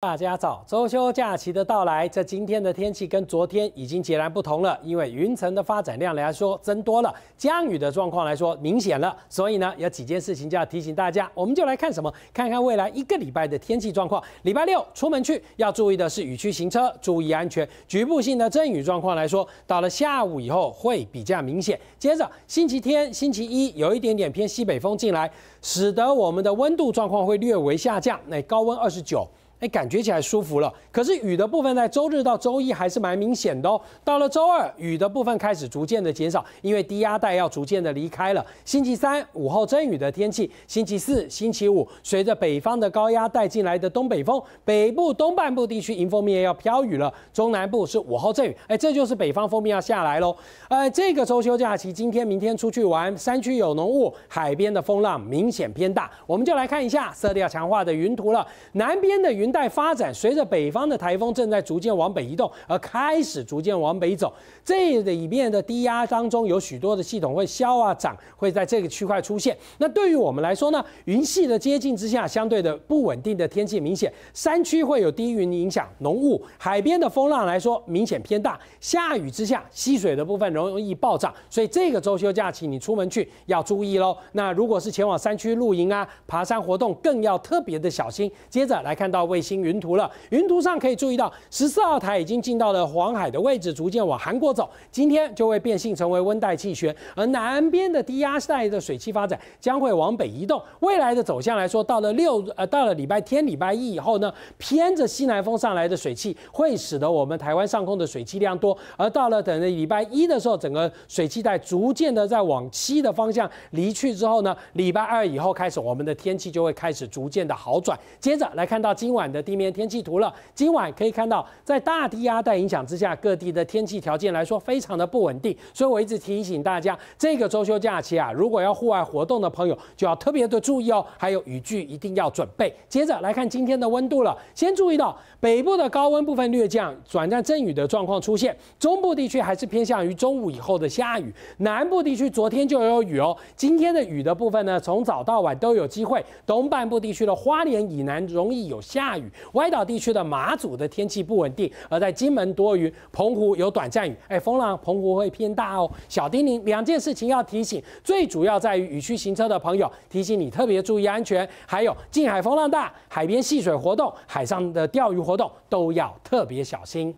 大家早，周休假期的到来，这今天的天气跟昨天已经截然不同了。因为云层的发展量来说增多了，降雨的状况来说明显了。所以呢，有几件事情就要提醒大家。我们就来看什么？看看未来一个礼拜的天气状况。礼拜六出门去要注意的是雨区行车，注意安全。局部性的阵雨状况来说，到了下午以后会比较明显。接着星期天、星期一有一点点偏西北风进来，使得我们的温度状况会略微下降。那高温二十九。哎，感觉起来舒服了。可是雨的部分在周日到周一还是蛮明显的哦。到了周二，雨的部分开始逐渐的减少，因为低压带要逐渐的离开了。星期三午后阵雨的天气，星期四、星期五随着北方的高压带进来的东北风，北部东半部地区迎风面要飘雨了，中南部是午后阵雨。哎，这就是北方风面要下来喽。哎，这个周休假期，今天、明天出去玩，山区有浓雾，海边的风浪明显偏大。我们就来看一下色调强化的云图了，南边的云。带发展，随着北方的台风正在逐渐往北移动，而开始逐渐往北走。这里面的低压当中有许多的系统会消啊涨，会在这个区块出现。那对于我们来说呢，云系的接近之下，相对的不稳定的天气明显。山区会有低云影响，浓雾；海边的风浪来说明显偏大。下雨之下，溪水的部分容易暴涨，所以这个周休假期你出门去要注意喽。那如果是前往山区露营啊、爬山活动，更要特别的小心。接着来看到位。卫星云图了，云图上可以注意到，十四号台已经进到了黄海的位置，逐渐往韩国走。今天就会变性成为温带气旋，而南边的低压带的水汽发展将会往北移动。未来的走向来说，到了六呃，到了礼拜天、礼拜一以后呢，偏着西南风上来的水汽，会使得我们台湾上空的水汽量多。而到了等着礼拜一的时候，整个水汽带逐渐的在往西的方向离去之后呢，礼拜二以后开始，我们的天气就会开始逐渐的好转。接着来看到今晚。的地面天气图了，今晚可以看到，在大低压带影响之下，各地的天气条件来说非常的不稳定，所以我一直提醒大家，这个周休假期啊，如果要户外活动的朋友就要特别的注意哦，还有雨具一定要准备。接着来看今天的温度了，先注意到北部的高温部分略降，转暂阵雨的状况出现，中部地区还是偏向于中午以后的下雨，南部地区昨天就有雨哦，今天的雨的部分呢，从早到晚都有机会，东半部地区的花莲以南容易有下。歪岛地区的马祖的天气不稳定，而在金门多云，澎湖有短暂雨。哎，风浪澎湖会偏大哦。小叮咛，两件事情要提醒，最主要在于雨区行车的朋友，提醒你特别注意安全。还有近海风浪大，海边戏水活动、海上的钓鱼活动都要特别小心。